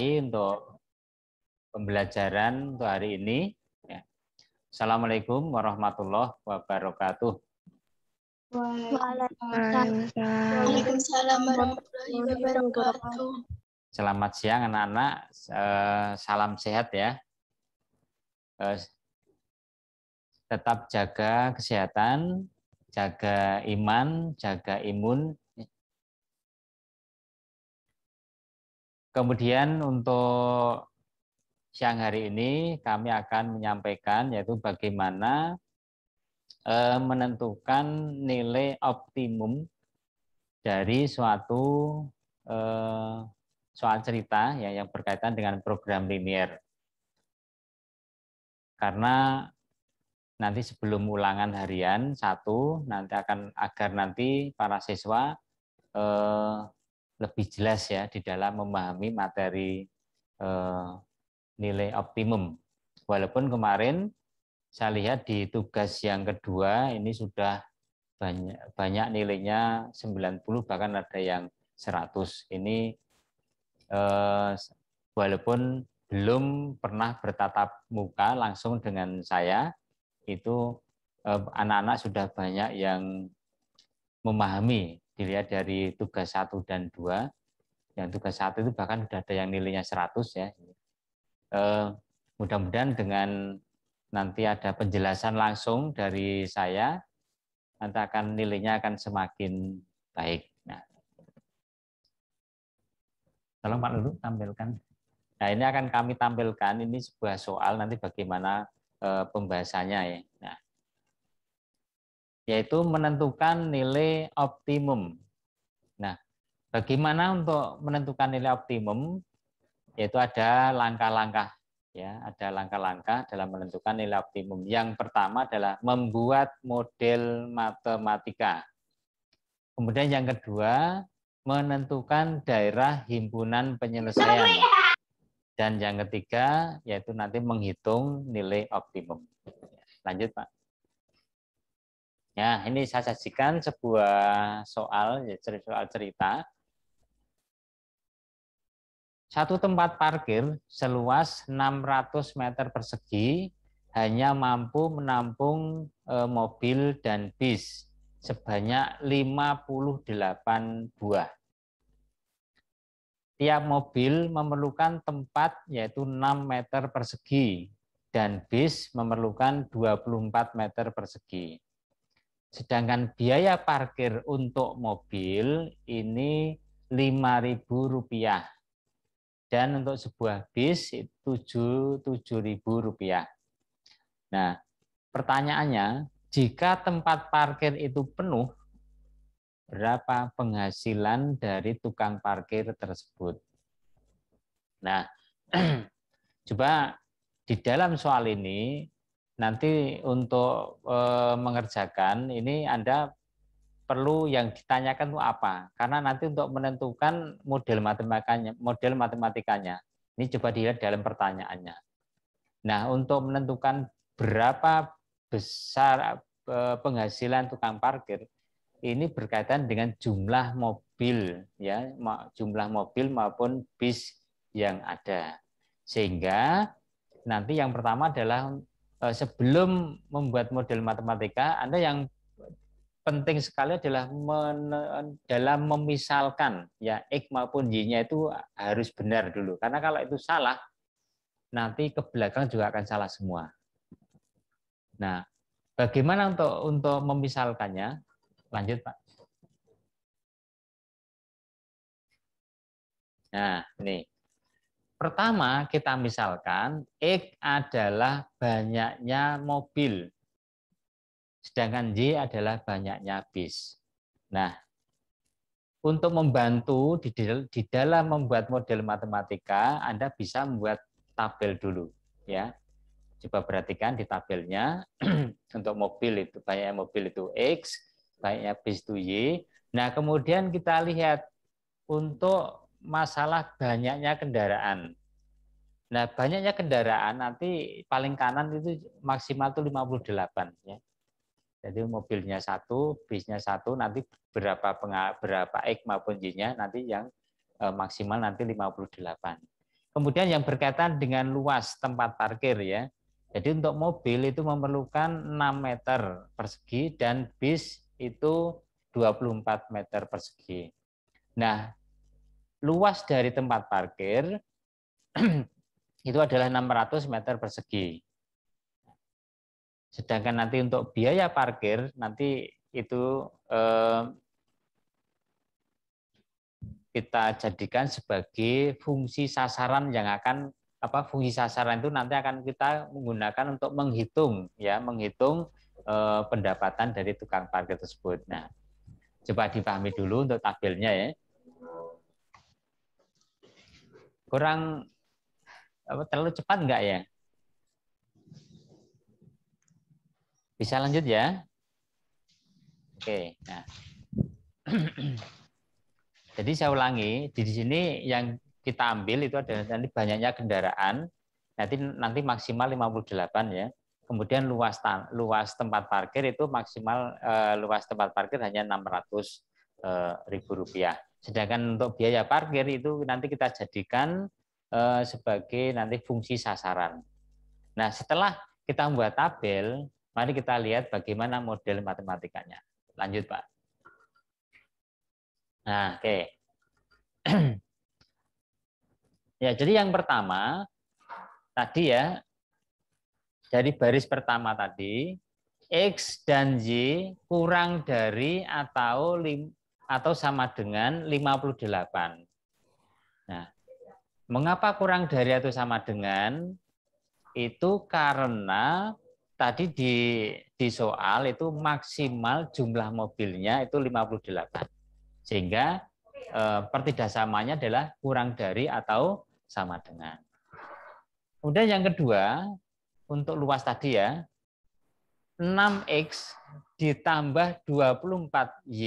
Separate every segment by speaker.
Speaker 1: untuk pembelajaran untuk hari ini. Ya. Assalamualaikum warahmatullahi wabarakatuh.
Speaker 2: Waalaikumsalam warahmatullahi wabarakatuh.
Speaker 1: Selamat siang anak-anak, eh, salam sehat ya. Eh, tetap jaga kesehatan, jaga iman, jaga imun, Kemudian untuk siang hari ini kami akan menyampaikan yaitu bagaimana eh, menentukan nilai optimum dari suatu eh, soal cerita ya, yang berkaitan dengan program linier. Karena nanti sebelum ulangan harian satu nanti akan agar nanti para siswa eh, lebih jelas ya di dalam memahami materi eh, nilai optimum. Walaupun kemarin saya lihat di tugas yang kedua ini sudah banyak banyak nilainya 90 bahkan ada yang 100. Ini eh, walaupun belum pernah bertatap muka langsung dengan saya itu eh, anak-anak sudah banyak yang memahami dilihat dari tugas 1 dan 2. Yang tugas 1 itu bahkan sudah ada yang nilainya 100 ya. Eh, mudah-mudahan dengan nanti ada penjelasan langsung dari saya, nanti akan nilainya akan semakin baik. Nah, tolong Pak Lulu tampilkan. Nah ini akan kami tampilkan ini sebuah soal nanti bagaimana eh, pembahasannya ya. Nah, yaitu menentukan nilai optimum. Nah, bagaimana untuk menentukan nilai optimum? Yaitu ada langkah-langkah ya, ada langkah-langkah dalam menentukan nilai optimum. Yang pertama adalah membuat model matematika. Kemudian yang kedua, menentukan daerah himpunan penyelesaian. Dan yang ketiga, yaitu nanti menghitung nilai optimum.
Speaker 2: Lanjut, Pak. Ya, ini saya sajikan sebuah soal, ya, soal cerita. Satu tempat
Speaker 1: parkir seluas 600 meter persegi hanya mampu menampung e, mobil dan bis sebanyak 58 buah. Tiap mobil memerlukan tempat yaitu 6 meter persegi dan bis memerlukan 24 meter persegi. Sedangkan biaya parkir untuk mobil ini Rp5.000 dan untuk sebuah bis Rp7.000. Nah, pertanyaannya, jika tempat parkir itu penuh, berapa penghasilan dari tukang parkir tersebut? Nah, coba di dalam soal ini nanti untuk eh, mengerjakan ini Anda perlu yang ditanyakan itu apa? Karena nanti untuk menentukan model matematikanya, model matematikanya. Ini coba dilihat dalam pertanyaannya. Nah, untuk menentukan berapa besar eh, penghasilan tukang parkir ini berkaitan dengan jumlah mobil ya, jumlah mobil maupun bis yang ada. Sehingga nanti yang pertama adalah Eh, sebelum membuat model matematika, Anda yang penting sekali adalah men, dalam memisalkan ya x maupun y-nya itu harus benar dulu karena kalau itu salah nanti ke belakang juga akan salah semua. Nah, bagaimana untuk untuk memisalkannya? Lanjut, Pak. Nah, ini Pertama, kita misalkan X adalah banyaknya mobil, sedangkan Y adalah banyaknya bis. Nah, untuk membantu di, dalam membuat model matematika, Anda bisa membuat tabel dulu. ya. Coba perhatikan di tabelnya, untuk mobil itu, banyaknya mobil itu X, banyaknya bis itu Y. Nah, kemudian kita lihat untuk masalah banyaknya kendaraan. Nah, banyaknya kendaraan nanti paling kanan itu maksimal itu 58 ya. Jadi mobilnya satu, bisnya satu, nanti berapa penga, berapa ek maupun jinnya nanti yang eh, maksimal nanti 58. Kemudian yang berkaitan dengan luas tempat parkir ya. Jadi untuk mobil itu memerlukan 6 meter persegi dan bis itu 24 meter persegi. Nah, luas dari tempat parkir itu adalah 600 meter persegi. Sedangkan nanti untuk biaya parkir nanti itu eh, kita jadikan sebagai fungsi sasaran yang akan apa fungsi sasaran itu nanti akan kita menggunakan untuk menghitung ya menghitung eh, pendapatan dari tukang parkir tersebut. Nah, coba dipahami dulu untuk tabelnya ya kurang apa, terlalu cepat nggak ya? Bisa lanjut ya? Oke, nah. Jadi saya ulangi, di sini yang kita ambil itu ada nanti banyaknya kendaraan, nanti nanti maksimal 58 ya. Kemudian luas luas tempat parkir itu maksimal eh, luas tempat parkir hanya 600 eh, ribu rupiah. Sedangkan untuk biaya parkir itu nanti kita jadikan eh, sebagai nanti fungsi sasaran. Nah, setelah kita membuat tabel, mari kita lihat bagaimana model matematikanya. Lanjut, Pak. Nah, oke. Okay. ya, jadi yang pertama tadi ya dari baris pertama tadi X dan Y kurang dari atau atau sama dengan 58. Nah, mengapa kurang dari atau sama dengan? Itu karena tadi di di soal itu maksimal jumlah mobilnya itu 58. Sehingga eh, pertidaksamanya adalah kurang dari atau sama dengan. Kemudian yang kedua, untuk luas tadi ya, 6X ditambah 24Y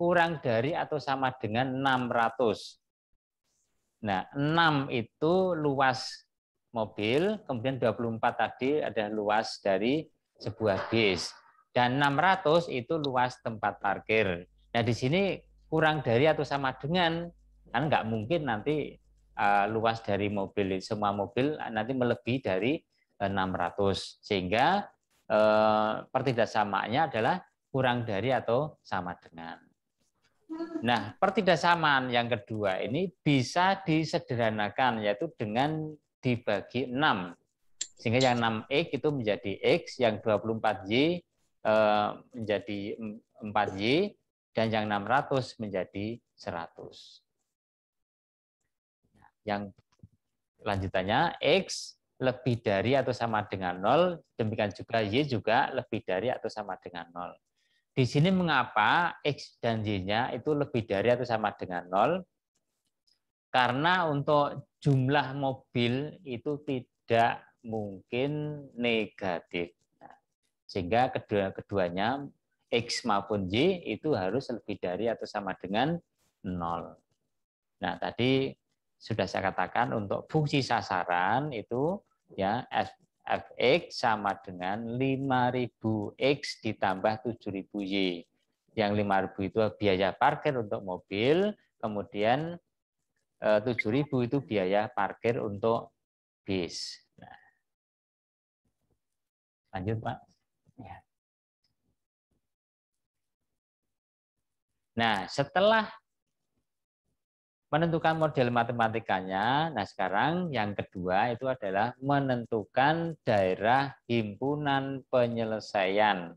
Speaker 1: kurang dari atau sama dengan 600. Nah, 6 itu luas mobil, kemudian 24 tadi ada luas dari sebuah bis. Dan 600 itu luas tempat parkir. Nah, di sini kurang dari atau sama dengan, kan nggak mungkin nanti uh, luas dari mobil, semua mobil nanti melebihi dari 600. Eh, Sehingga Eh, pertidak adalah kurang dari atau sama dengan. Nah, pertidaksamaan yang kedua ini bisa disederhanakan yaitu dengan dibagi 6. Sehingga yang 6x itu menjadi x, yang 24y eh, menjadi 4y dan yang 600 menjadi 100. Nah, yang lanjutannya x lebih dari atau sama dengan nol, demikian juga Y juga lebih dari atau sama dengan nol. Di sini mengapa X dan Y-nya itu lebih dari atau sama dengan nol? Karena untuk jumlah mobil itu tidak mungkin negatif. Nah, sehingga kedua keduanya X maupun Y itu harus lebih dari atau sama dengan nol. Nah, tadi sudah saya katakan untuk fungsi sasaran itu ya F, fx sama dengan 5000x ditambah 7000y. Yang 5000 itu biaya parkir untuk mobil, kemudian 7000 e, itu biaya parkir
Speaker 2: untuk bis. Nah. Lanjut, Pak. Ya. Nah,
Speaker 1: setelah menentukan model matematikanya. Nah, sekarang yang kedua itu adalah menentukan daerah himpunan penyelesaian.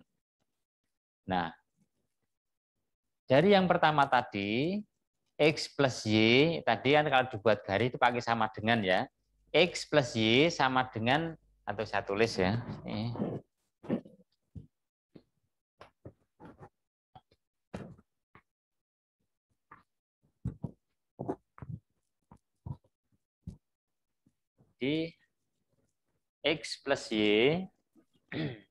Speaker 1: Nah, dari yang pertama tadi, X plus Y, tadi kan kalau dibuat garis itu pakai sama dengan ya. X plus Y sama dengan, atau saya tulis ya.
Speaker 2: Jadi X plus Y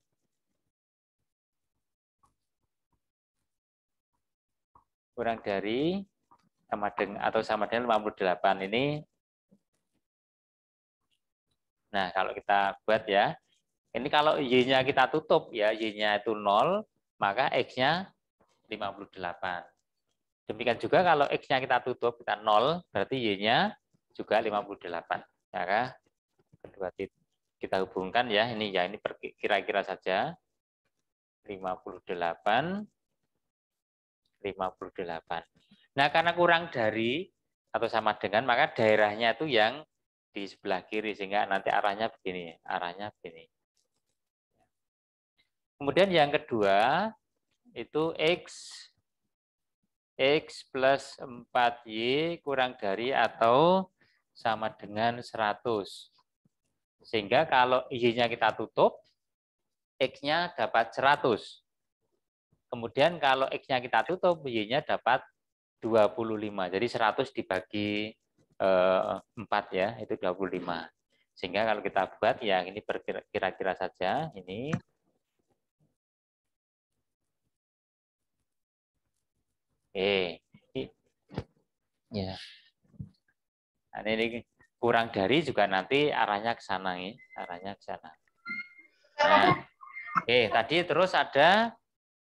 Speaker 2: kurang dari sama dengan atau sama dengan 58 ini.
Speaker 1: Nah, kalau kita buat ya, ini kalau y-nya kita tutup ya, y-nya itu 0, maka x-nya 58. Demikian juga kalau x-nya kita tutup kita 0, berarti y-nya juga 58. Maka kedua kita hubungkan ya ini ya ini kira-kira saja 58 58 nah karena kurang dari atau sama dengan maka daerahnya itu yang di sebelah kiri sehingga nanti arahnya begini arahnya begini kemudian yang kedua itu x x plus 4y kurang dari atau sama dengan 100 sehingga kalau Y-nya kita tutup, X-nya dapat 100. Kemudian kalau X-nya kita tutup, Y-nya dapat 25. Jadi 100 dibagi 4 eh, ya, itu
Speaker 2: 25. Sehingga kalau kita buat ya ini berkira-kira saja, ini Oke. Ya. Nah, ini kurang dari
Speaker 1: juga nanti arahnya ke sana nih arahnya ke sana. Nah, oke, tadi terus ada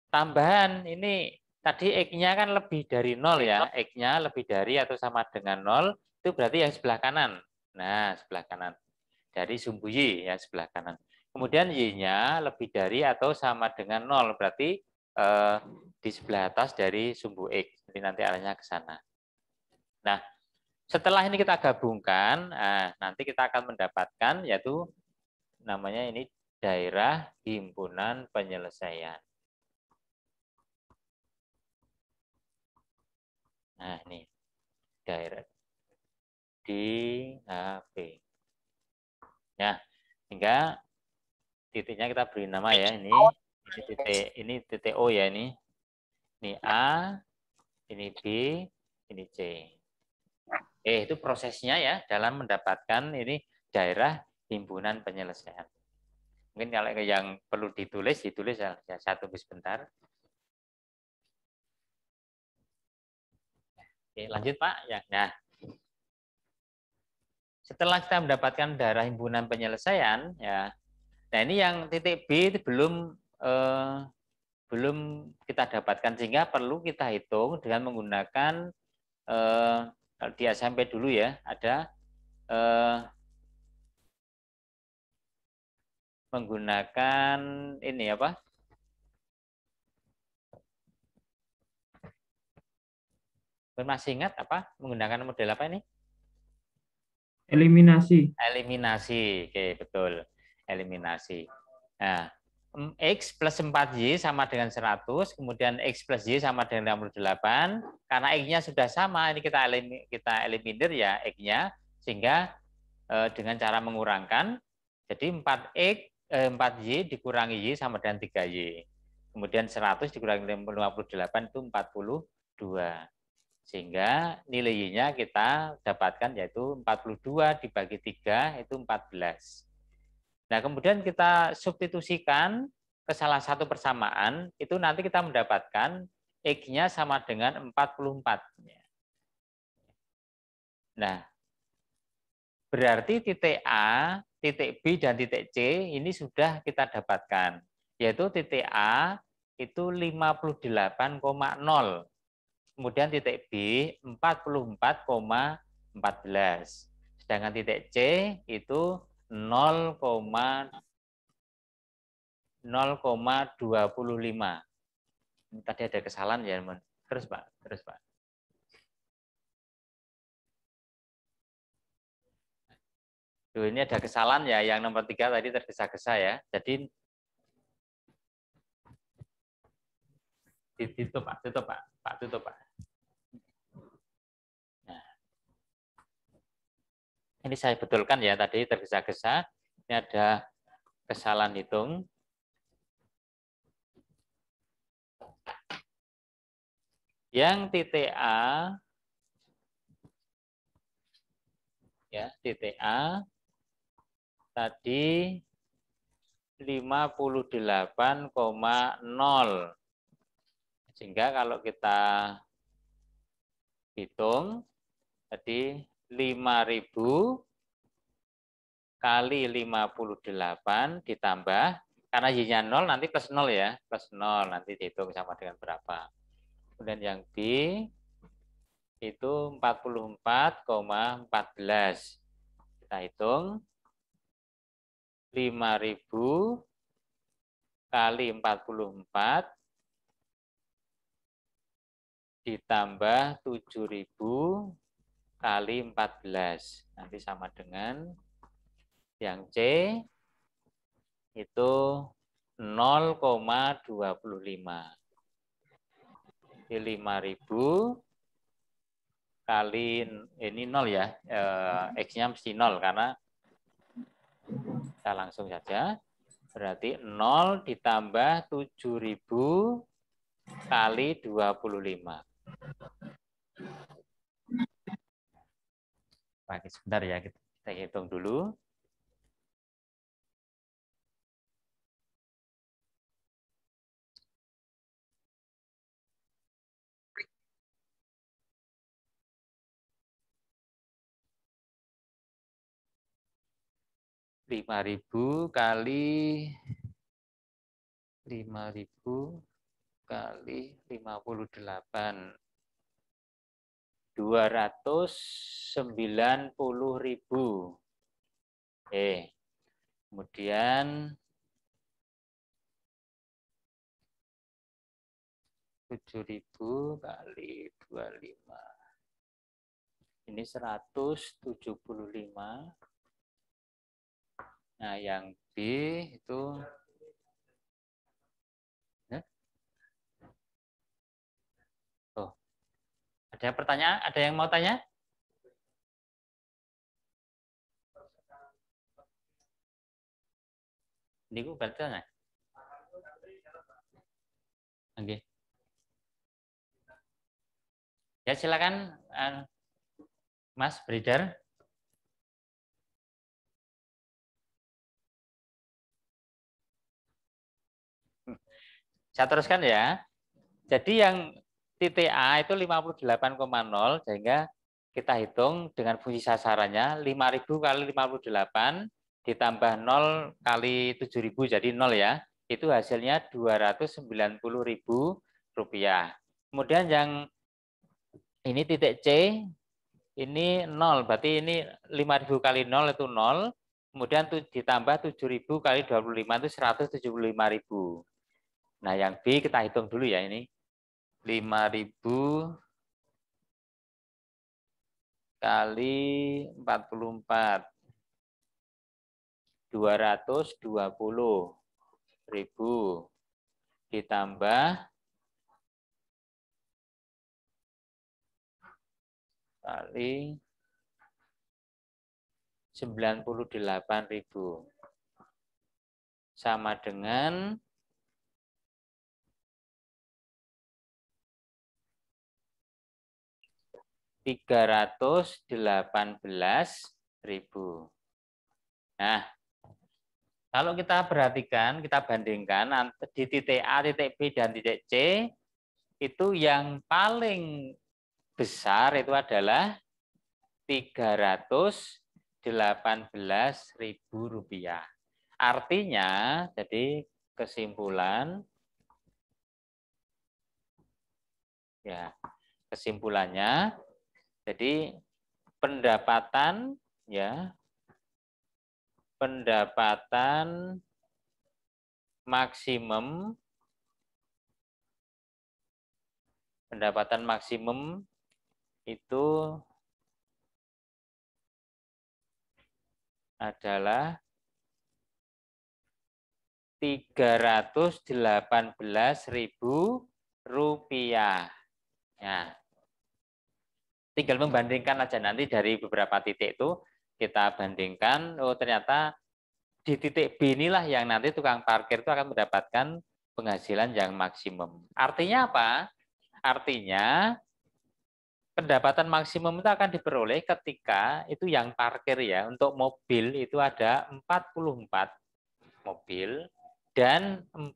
Speaker 1: tambahan ini tadi x-nya kan lebih dari nol ya, x-nya lebih dari atau sama dengan nol itu berarti yang sebelah kanan. Nah, sebelah kanan dari sumbu y ya sebelah kanan. Kemudian y-nya lebih dari atau sama dengan nol berarti eh, di sebelah atas dari sumbu x. Jadi nanti arahnya ke sana. Nah, setelah ini kita gabungkan, nah, nanti kita akan mendapatkan yaitu namanya ini daerah himpunan
Speaker 2: penyelesaian. Nah, ini daerah di HP.
Speaker 1: Ya, sehingga titiknya kita beri nama ya ini ini titik ini titik O ya ini. Ini A, ini B, ini C. Eh, itu prosesnya ya dalam mendapatkan ini daerah himpunan penyelesaian. Mungkin kalau yang perlu ditulis,
Speaker 2: ditulis ya, ya satu bis sebentar. Oke, lanjut Pak. Ya, nah, setelah
Speaker 1: kita mendapatkan daerah himpunan penyelesaian, ya, nah ini yang titik B itu belum eh, belum kita dapatkan sehingga perlu kita hitung dengan menggunakan eh, kalau di SMP dulu ya ada eh,
Speaker 2: menggunakan ini apa
Speaker 1: masih ingat apa menggunakan model apa ini eliminasi eliminasi oke betul eliminasi nah X plus 4Y sama dengan 100, kemudian X plus Y sama dengan 68. Karena X-nya sudah sama, ini kita, elim, kita eliminir ya X-nya, sehingga eh, dengan cara mengurangkan, jadi 4X, eh, 4Y dikurangi Y sama dengan 3Y. Kemudian 100 dikurangi 58 itu 42. Sehingga nilai Y-nya kita dapatkan yaitu 42 dibagi 3 itu 14. Nah, kemudian kita substitusikan ke salah satu persamaan, itu nanti kita mendapatkan X-nya sama dengan 44. Nah, berarti titik A, titik B, dan titik C ini sudah kita dapatkan, yaitu titik A itu 58,0, kemudian titik B 44,14, sedangkan titik C itu 0,25.
Speaker 2: tadi ada kesalahan ya, teman. Terus, Pak. Terus, Pak. Duh, ini ada kesalahan ya, yang nomor tiga tadi tergesa-gesa ya. Jadi ditutup Pak, tutup Pak, Pak tutup Pak. Ini saya betulkan
Speaker 1: ya tadi tergesa-gesa. Ini ada kesalahan hitung.
Speaker 2: Yang titik A ya, titik A
Speaker 1: tadi 58,0. Sehingga kalau kita hitung tadi 5000 kali 58 ditambah karena y-nya 0 nanti plus 0 ya, plus 0 nanti dihitung sama dengan berapa. Kemudian yang B itu 44,14. Kita
Speaker 2: hitung 5000 kali 44 ditambah
Speaker 1: 7000 kali 14. Nanti sama dengan yang C itu 0,25. Jadi 5000 kali ini 0 ya. E, X-nya mesti 0 karena kita langsung saja. Berarti 0 ditambah 7000 kali 25.
Speaker 2: pagi. Sebentar ya, kita, kita hitung dulu. lima ribu kali
Speaker 1: lima ribu kali lima puluh delapan 290.000.
Speaker 2: Oke. Kemudian tujuh ribu kali dua lima Ini seratus tujuh puluh lima Nah, yang B itu Ada pertanyaan? Ada yang mau tanya? Niku berarti tanya. Oke. Okay. Ya silakan eh, Mas Bridar. Saya teruskan ya. Jadi yang A itu 58,0
Speaker 1: sehingga kita hitung dengan fungsi sasarannya 5000 kali 58 ditambah 0 kali 7000 jadi 0 ya. Itu hasilnya 290.000 rupiah. Kemudian yang ini titik C ini 0 berarti ini 5000 kali 0 itu 0. Kemudian ditambah 7000 kali 25 itu 175.000. Nah, yang B kita hitung dulu ya ini. Lima ribu
Speaker 2: kali empat puluh empat dua ratus dua puluh ribu ditambah kali sembilan puluh delapan ribu sama dengan. ribu.
Speaker 1: Nah, kalau kita perhatikan, kita bandingkan di titik A, titik B, dan titik C, itu yang paling besar itu adalah ribu rupiah. Artinya, jadi kesimpulan, ya kesimpulannya jadi pendapatan ya pendapatan maksimum
Speaker 2: pendapatan maksimum itu adalah 318.000
Speaker 1: rupiah. Ya tinggal membandingkan aja nanti dari beberapa titik itu kita bandingkan oh ternyata di titik B inilah yang nanti tukang parkir itu akan mendapatkan penghasilan yang maksimum. Artinya apa? Artinya pendapatan maksimum itu akan diperoleh ketika itu yang parkir ya untuk mobil itu ada 44 mobil dan 14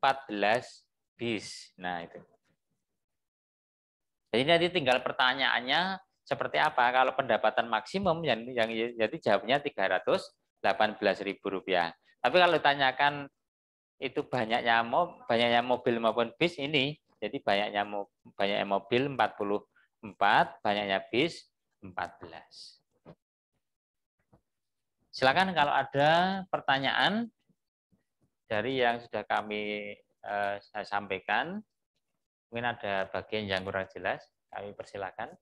Speaker 1: bis. Nah, itu. Jadi nanti tinggal pertanyaannya seperti apa? Kalau pendapatan maksimum yang yang ya, jadi jawabnya ribu rupiah. Tapi kalau ditanyakan itu banyaknya banyaknya mobil maupun bis ini, jadi banyaknya banyaknya mobil 44, banyaknya bis 14. Silakan kalau ada pertanyaan dari yang sudah kami eh,
Speaker 2: saya sampaikan, mungkin ada bagian yang kurang jelas, kami persilakan.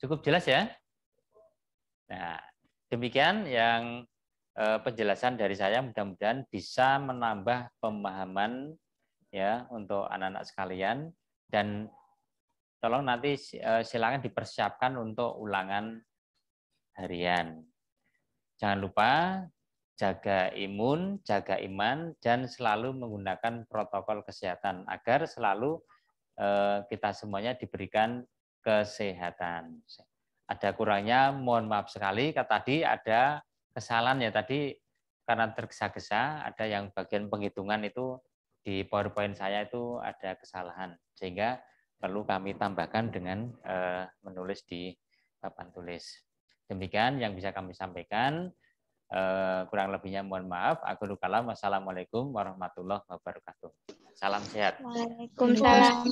Speaker 2: Cukup jelas ya? Nah, demikian yang eh, penjelasan
Speaker 1: dari saya mudah-mudahan bisa menambah pemahaman ya untuk anak-anak sekalian dan tolong nanti eh, silakan dipersiapkan untuk ulangan harian. Jangan lupa jaga imun, jaga iman, dan selalu menggunakan protokol kesehatan agar selalu eh, kita semuanya diberikan kesehatan. Ada kurangnya, mohon maaf sekali, tadi ada kesalahan ya tadi karena tergesa-gesa, ada yang bagian penghitungan itu di PowerPoint saya itu ada kesalahan, sehingga perlu kami tambahkan dengan eh, menulis di papan tulis. Demikian yang bisa kami sampaikan. Eh, kurang lebihnya mohon maaf. Aku kalam. Wassalamualaikum warahmatullahi wabarakatuh. Salam sehat.
Speaker 2: Waalaikumsalam